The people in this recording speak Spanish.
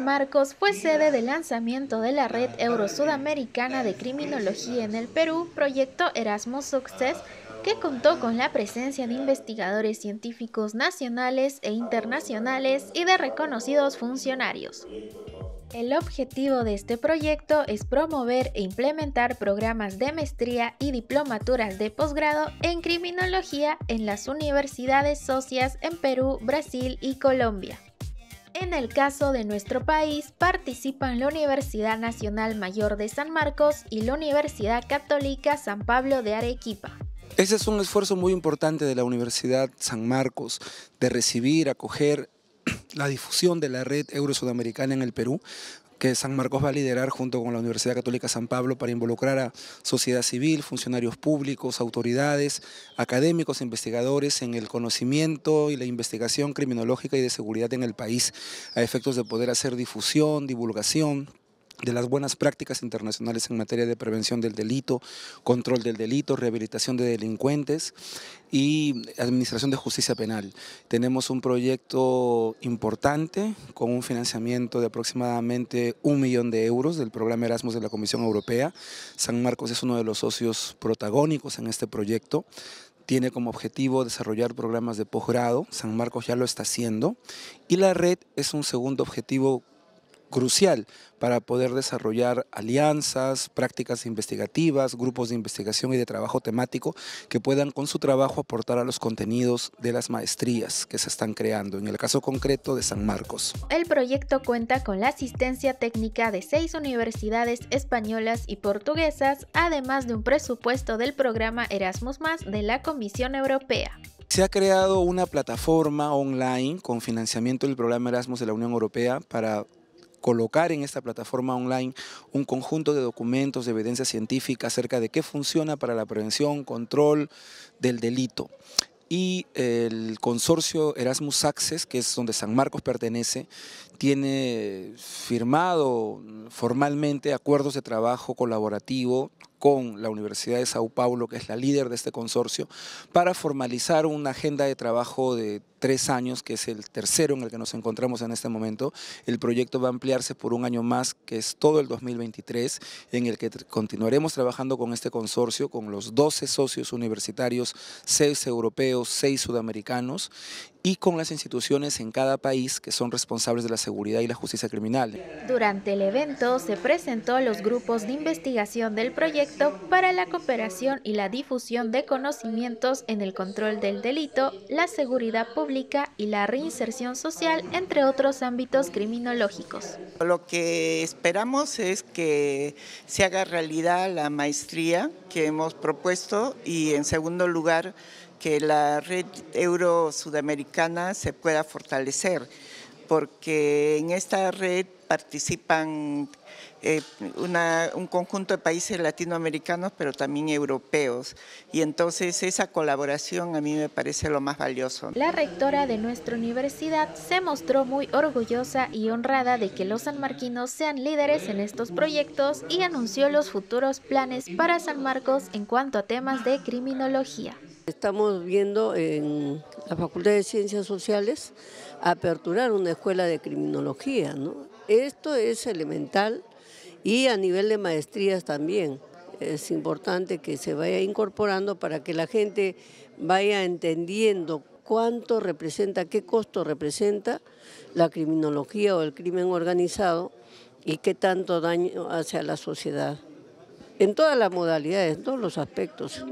Marcos fue sede del lanzamiento de la Red eurosudamericana de Criminología en el Perú, proyecto Erasmus Success, que contó con la presencia de investigadores científicos nacionales e internacionales y de reconocidos funcionarios. El objetivo de este proyecto es promover e implementar programas de maestría y diplomaturas de posgrado en criminología en las universidades socias en Perú, Brasil y Colombia. En el caso de nuestro país, participan la Universidad Nacional Mayor de San Marcos y la Universidad Católica San Pablo de Arequipa. Ese es un esfuerzo muy importante de la Universidad San Marcos, de recibir, acoger la difusión de la red euro-sudamericana en el Perú que San Marcos va a liderar junto con la Universidad Católica San Pablo para involucrar a sociedad civil, funcionarios públicos, autoridades, académicos, investigadores en el conocimiento y la investigación criminológica y de seguridad en el país a efectos de poder hacer difusión, divulgación de las buenas prácticas internacionales en materia de prevención del delito, control del delito, rehabilitación de delincuentes y administración de justicia penal. Tenemos un proyecto importante con un financiamiento de aproximadamente un millón de euros del programa Erasmus de la Comisión Europea. San Marcos es uno de los socios protagónicos en este proyecto tiene como objetivo desarrollar programas de posgrado, San Marcos ya lo está haciendo, y la red es un segundo objetivo crucial para poder desarrollar alianzas, prácticas investigativas, grupos de investigación y de trabajo temático que puedan con su trabajo aportar a los contenidos de las maestrías que se están creando, en el caso concreto de San Marcos. El proyecto cuenta con la asistencia técnica de seis universidades españolas y portuguesas, además de un presupuesto del programa Erasmus ⁇ de la Comisión Europea. Se ha creado una plataforma online con financiamiento del programa Erasmus de la Unión Europea para colocar en esta plataforma online un conjunto de documentos, de evidencia científica acerca de qué funciona para la prevención, control del delito y el consorcio Erasmus Access, que es donde San Marcos pertenece, tiene firmado formalmente acuerdos de trabajo colaborativo con la Universidad de Sao Paulo, que es la líder de este consorcio, para formalizar una agenda de trabajo de tres años, que es el tercero en el que nos encontramos en este momento. El proyecto va a ampliarse por un año más, que es todo el 2023, en el que continuaremos trabajando con este consorcio, con los 12 socios universitarios, seis europeos, seis sudamericanos, y con las instituciones en cada país que son responsables de la seguridad y la justicia criminal. Durante el evento se presentó los grupos de investigación del proyecto para la cooperación y la difusión de conocimientos en el control del delito, la seguridad pública y la reinserción social, entre otros ámbitos criminológicos. Lo que esperamos es que se haga realidad la maestría que hemos propuesto y en segundo lugar que la red euro-sudamericana se pueda fortalecer, porque en esta red participan eh, un conjunto de países latinoamericanos, pero también europeos. Y entonces esa colaboración a mí me parece lo más valioso. La rectora de nuestra universidad se mostró muy orgullosa y honrada de que los sanmarquinos sean líderes en estos proyectos y anunció los futuros planes para San Marcos en cuanto a temas de criminología. Estamos viendo en la Facultad de Ciencias Sociales aperturar una escuela de criminología. Esto es elemental y a nivel de maestrías también. Es importante que se vaya incorporando para que la gente vaya entendiendo cuánto representa, qué costo representa la criminología o el crimen organizado y qué tanto daño hace a la sociedad. En todas las modalidades, en todos los aspectos.